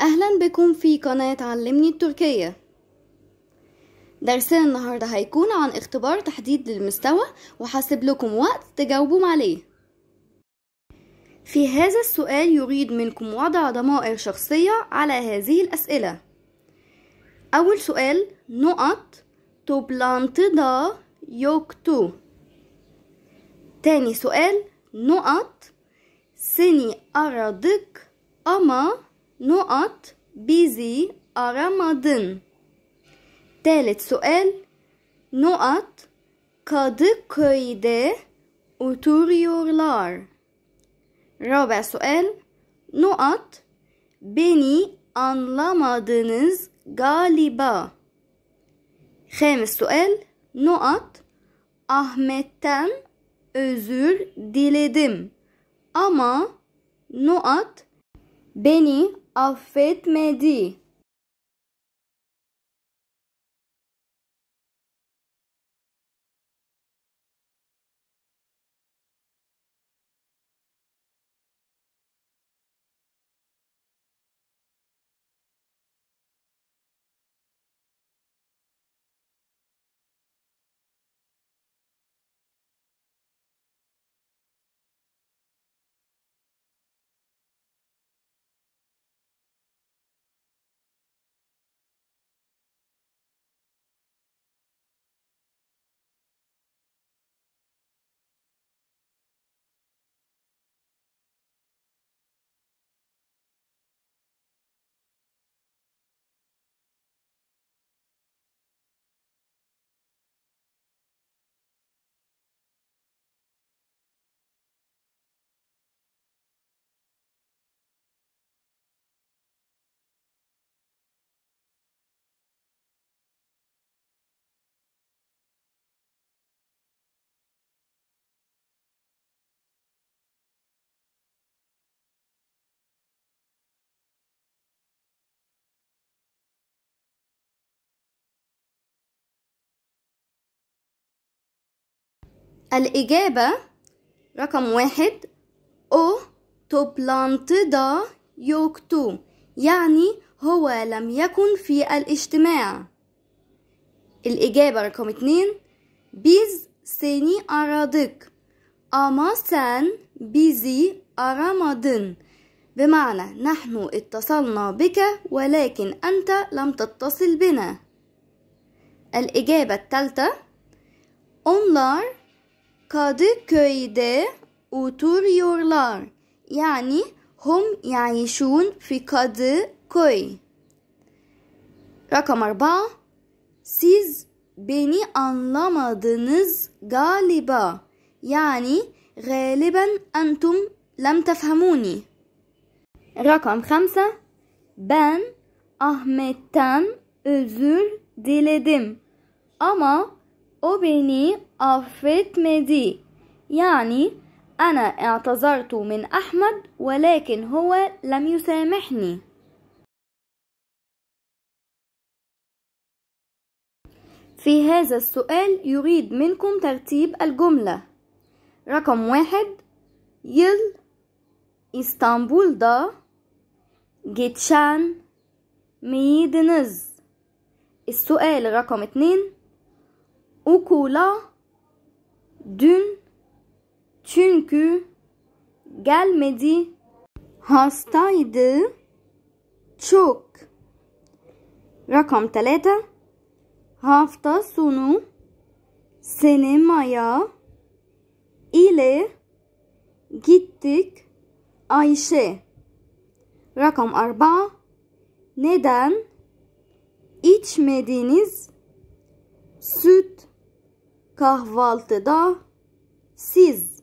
أهلا بكم في قناة علمني التركية درسنا النهاردة هيكون عن اختبار تحديد للمستوى وحاسب لكم وقت تجاوبوا عليه في هذا السؤال يريد منكم وضع ضمائر شخصية على هذه الأسئلة أول سؤال نقط toplantıda يوكتو تاني سؤال نقط سني أرادك أما Nuat bizi aramadın. Delet suel. Nuat Kadıköy'de oturuyorlar. Rabia suel. Nuat beni anlamadınız galiba. Hamis suel. Nuat Ahmet'ten özür diledim ama Nuat Beni affetmedi. الإجابة رقم واحد أو تو دا يوكتو يعني هو لم يكن في الاجتماع الإجابة رقم اتنين بيز سيني أرادك أما سان بيزي أرامدن بمعنى نحن اتصلنا بك ولكن أنت لم تتصل بنا الإجابة الثالثة أونلار Kadıköy'de oturuyorlar. Yani hum yaşun fi Kadıköy. Rakam arba. Siz beni anlamadınız galiba. Yani galiben, أنتم لم تفهموني Rakam خمسة Ben Ahmet'ten özür diledim ama o beni أفرت مدي يعني أنا اعتذرت من أحمد ولكن هو لم يسامحني في هذا السؤال يريد منكم ترتيب الجملة رقم واحد يل إسطنبول دا جيتشان ميدنز السؤال رقم اتنين أوكولا Dün çünkü gelmedi hastaydı çok. Rakam 3 hafta sonu sinemaya ile gittik Ayşe. Rakam 4 neden içmediniz süt kahvaltıda seize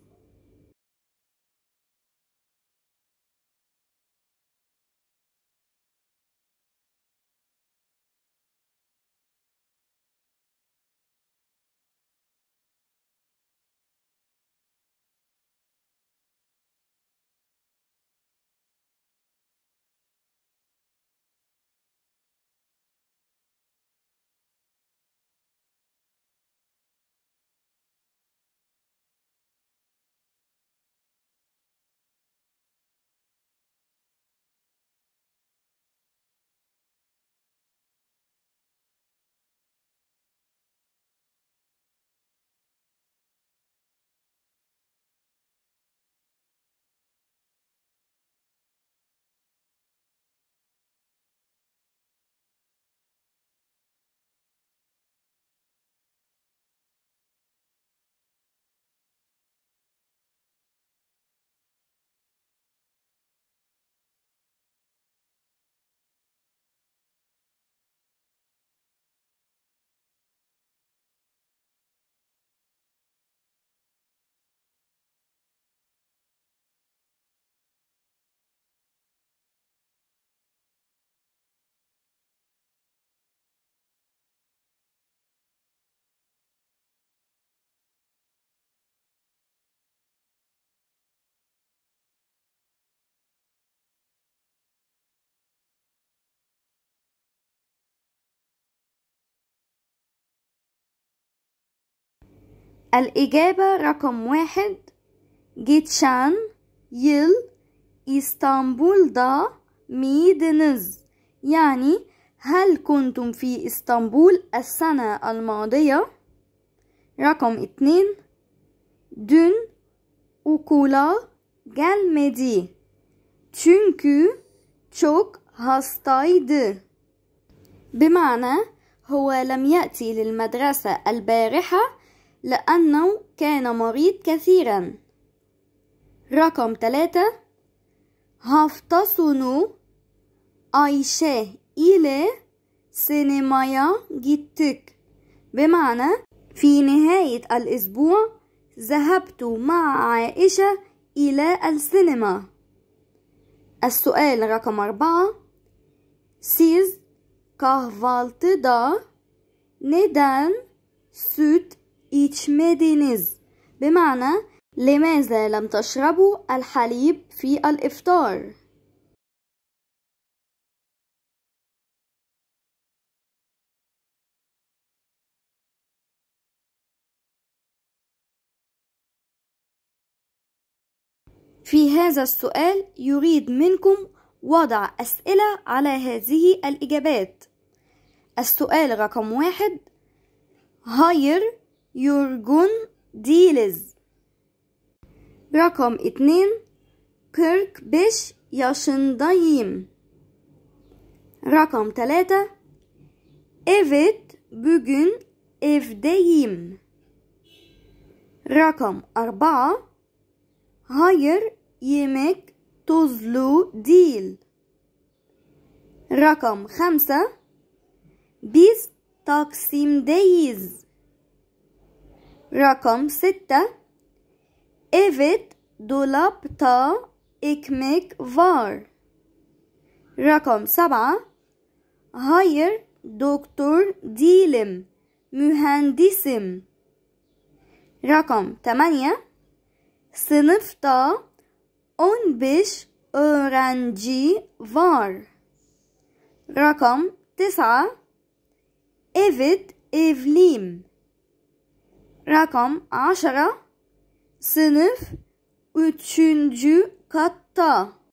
الإجابة رقم واحد جيتشان يل إسطنبول دا ميدنز يعني هل كنتم في إسطنبول السنة الماضية؟ رقم اتنين دون okula gelmedi. Çünkü çok hastaydı. بمعنى هو لم يأتي للمدرسة البارحة لأنه كان مريض كثيرا رقم ثلاثة haftasonu Ayşe إلى سينمايا جيتك بمعنى في نهاية الأسبوع ذهبت مع عائشة إلى السينما. السؤال رقم أربعة كهفالت دا ندان سوت إيتشميدينيز بمعنى لماذا لم تشربوا الحليب في الإفطار؟ في هذا السؤال يريد منكم وضع أسئلة على هذه الإجابات السؤال رقم واحد هاير yorgun değiliz. Rakam 2 45 yaşındayım. Rakam 3 Evet bugün evdeyim. Rakam 4 Hayır yemek tuzlu değil. Rakam 5 Biz Taksim'deyiz. Rakam 6 Evet dolapta ekmek var. Rakam 7 Hayır doktor değilim. Mühendisim. Rakam 8 Sınıfta 15 öğrenci var. Rakam 9 Evet evliyim rakam aşara sınıf üçüncü katta.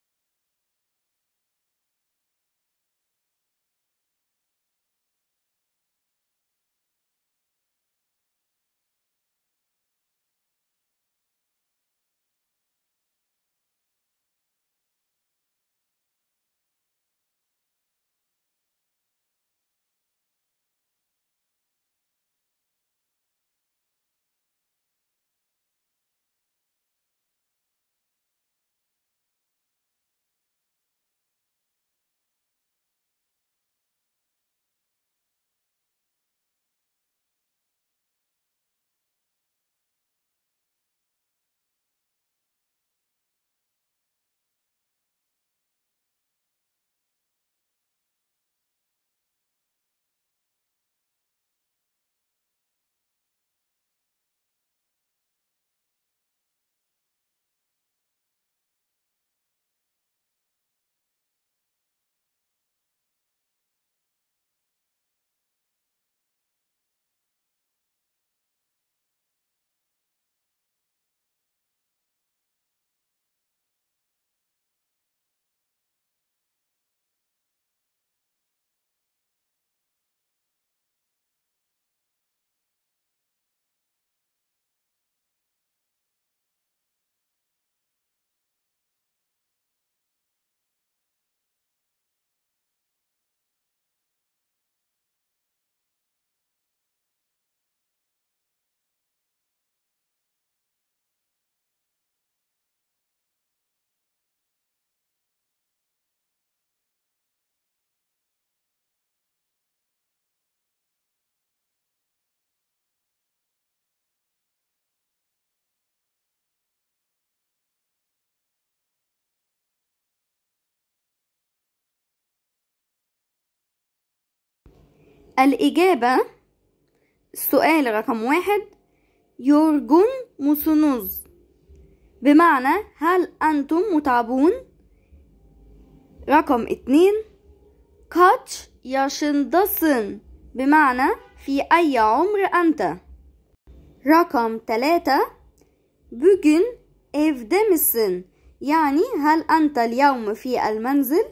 الإجابة السؤال رقم واحد يورجون موسونوز بمعنى هل أنتم متعبون؟ رقم اتنين كاتش ياشندسن بمعنى في أي عمر أنت؟ رقم تلاتة بوجن إفدمسن يعني هل أنت اليوم في المنزل؟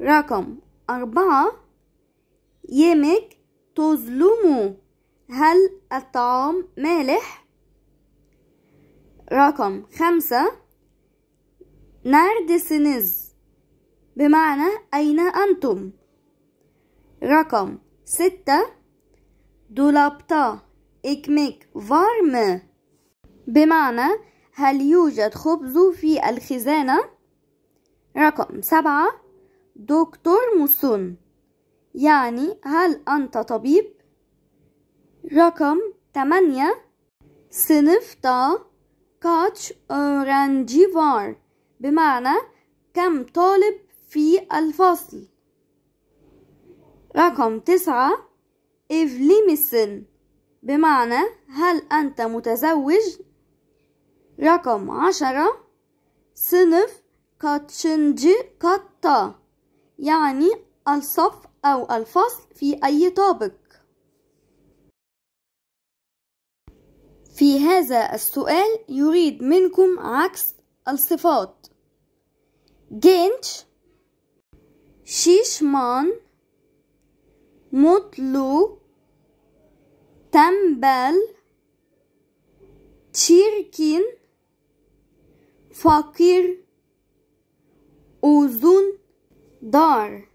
رقم أربعة يمك تظلمو هل الطعام مالح رقم خمسة نردسنز بمعنى أين أنتم رقم ستة دولابتا إكميك فارم بمعنى هل يوجد خبز في الخزانة رقم سبعة دكتور مسون يعني هل أنت طبيب؟ رقم تمانية 8 سنفتا كاتش أورانجي فار بمعنى كم طالب في الفصل؟ رقم تسعة إفليميسن بمعنى هل أنت متزوج؟ رقم عشرة سنف كاتشنجي كاتا يعني الصف أو الفصل في أي طابق في هذا السؤال يريد منكم عكس الصفات جينش شيشمان مطلو تمبل تشيركين فقير أوزون دار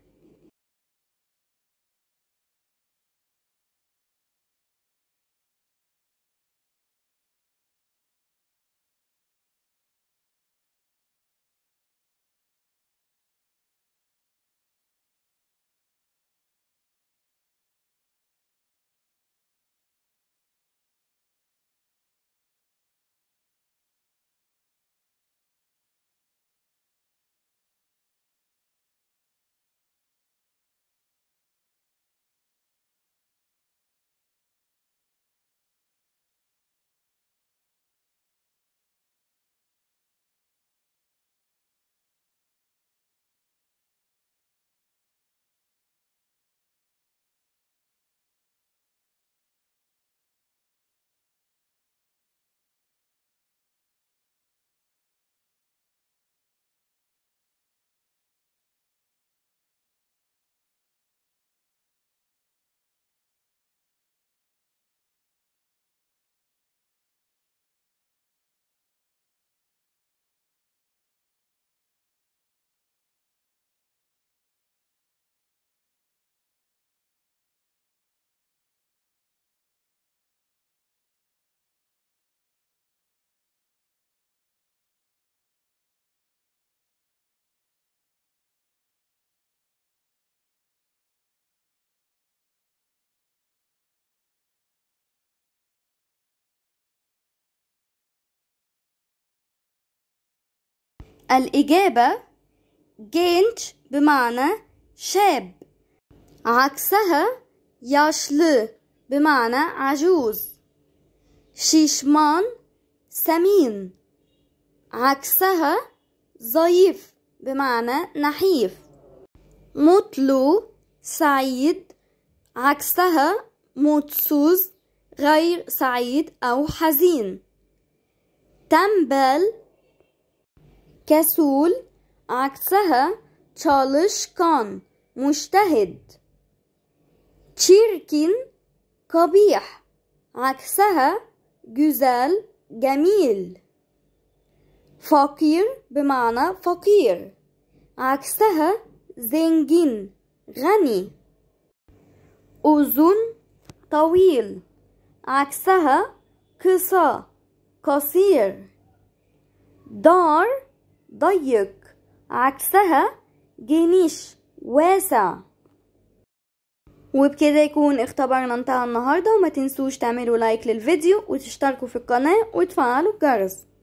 الإجابة جينج بمعنى شاب عكسها ياشل بمعنى عجوز شيشمان سمين عكسها ضعيف بمعنى نحيف مطلو سعيد عكسها متسوز غير سعيد أو حزين تمبل كسول عكسها çalışkan مجتهد çirkin قبيح عكسها güzel جميل فقير بمعنى فقير عكسها زنجين غني أذن طويل عكسها قصا قصير دار ضيق عكسها جنيش واسع وبكده يكون اختبارنا انتهى النهاردة وما تنسوش تعملوا لايك للفيديو وتشتركوا في القناة وتفعلوا الجرس